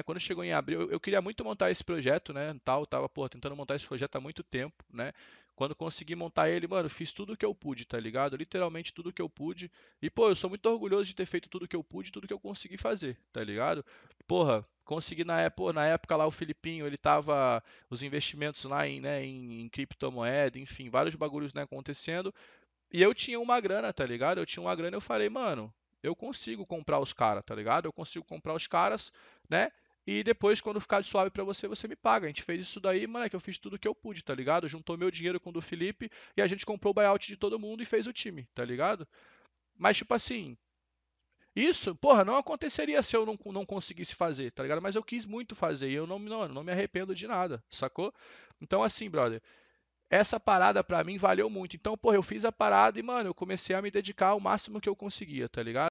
É, quando chegou em abril, eu, eu, queria muito montar esse projeto, né? Tal, tava pô, tentando montar esse projeto há muito tempo, né? Quando consegui montar ele, mano, fiz tudo o que eu pude, tá ligado? Literalmente tudo o que eu pude. E, pô, eu sou muito orgulhoso de ter feito tudo o que eu pude, tudo que eu consegui fazer, tá ligado? Porra, consegui na época, na época lá o Filipinho, ele tava os investimentos lá em, né, em, em criptomoeda, enfim, vários bagulhos né, acontecendo. E eu tinha uma grana, tá ligado? Eu tinha uma grana, eu falei, mano, eu consigo comprar os caras, tá ligado? Eu consigo comprar os caras, né? E depois, quando ficar de suave para você, você me paga. A gente fez isso daí, moleque, eu fiz tudo que eu pude, tá ligado? Juntou meu dinheiro com o do Felipe e a gente comprou o buyout de todo mundo e fez o time, tá ligado? Mas, tipo assim, isso, porra, não aconteceria se eu não, não conseguisse fazer, tá ligado? Mas eu quis muito fazer e eu não, não, não me arrependo de nada, sacou? Então, assim, brother, essa parada para mim valeu muito. Então, porra, eu fiz a parada e, mano, eu comecei a me dedicar o máximo que eu conseguia, tá ligado?